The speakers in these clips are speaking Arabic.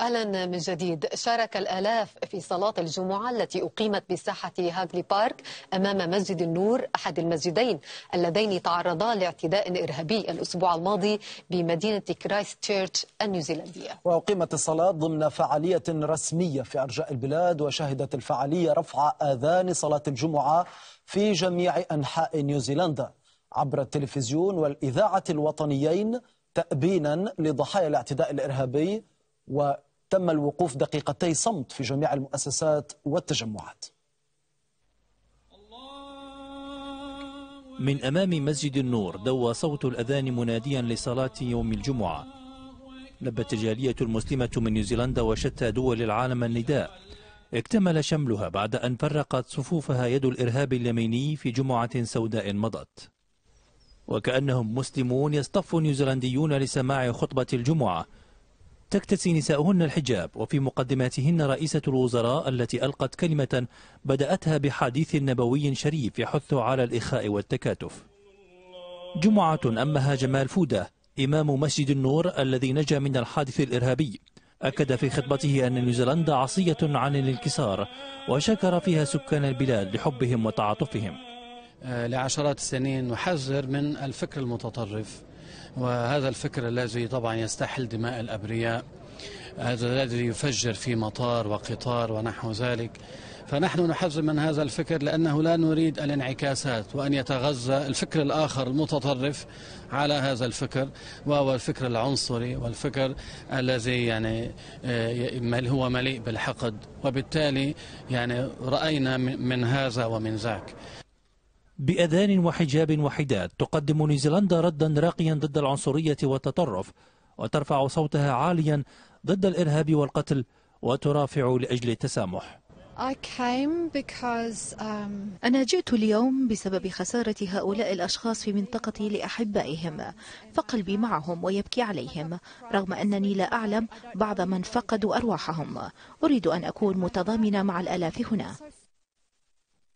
أهلا من جديد شارك الآلاف في صلاة الجمعة التي أقيمت بساحة هاغلي بارك أمام مسجد النور أحد المسجدين اللذين تعرضا لاعتداء إرهابي الأسبوع الماضي بمدينة كرايست تشيرش النيوزيلندية وأقيمت الصلاة ضمن فعالية رسمية في أرجاء البلاد وشهدت الفعالية رفع آذان صلاة الجمعة في جميع أنحاء نيوزيلندا عبر التلفزيون والإذاعة الوطنيين تأبينا لضحايا الاعتداء الإرهابي وتم الوقوف دقيقتي صمت في جميع المؤسسات والتجمعات من أمام مسجد النور دوى صوت الأذان مناديا لصلاة يوم الجمعة لبت الجالية المسلمة من نيوزيلندا وشتى دول العالم النداء اكتمل شملها بعد أن فرقت صفوفها يد الإرهاب اليميني في جمعة سوداء مضت وكأنهم مسلمون يصطف نيوزيلنديون لسماع خطبة الجمعة تكتسي نساؤهن الحجاب وفي مقدماتهن رئيسة الوزراء التي ألقت كلمة بدأتها بحديث نبوي شريف يحث على الإخاء والتكاتف جمعة أمها جمال فودة إمام مسجد النور الذي نجا من الحادث الإرهابي أكد في خطبته أن نيوزيلندا عصية عن الانكسار وشكر فيها سكان البلاد لحبهم وتعاطفهم آه، لعشرات السنين نحذر من الفكر المتطرف وهذا الفكر الذي طبعا يستحل دماء الأبرياء هذا الذي يفجر في مطار وقطار ونحو ذلك فنحن نحذر من هذا الفكر لأنه لا نريد الانعكاسات وأن يتغذى الفكر الآخر المتطرف على هذا الفكر وهو الفكر العنصري والفكر الذي يعني آه، هو مليء بالحقد وبالتالي يعني رأينا من هذا ومن ذاك بأذان وحجاب وحداد تقدم نيوزيلندا ردا راقيا ضد العنصرية والتطرف وترفع صوتها عاليا ضد الإرهاب والقتل وترافع لأجل التسامح um, أنا جئت اليوم بسبب خسارة هؤلاء الأشخاص في منطقتي لأحبائهم فقلبي معهم ويبكي عليهم رغم أنني لا أعلم بعض من فقدوا أرواحهم أريد أن أكون متضامنة مع الألاف هنا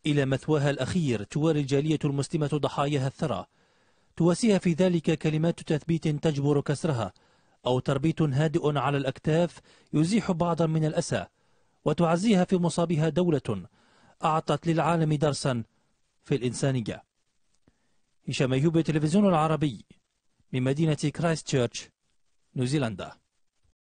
إلى مثواها الأخير تواري الجالية المسلمة ضحاياها الثرى تواسيها في ذلك كلمات تثبيت تجبر كسرها أو تربيت هادئ على الأكتاف يزيح بعضا من الأسى وتعزيها في مصابها دولة أعطت للعالم درسا في الإنسانية هشام أيوب تلفزيون العربي من مدينة كرايست تشيرش نيوزيلندا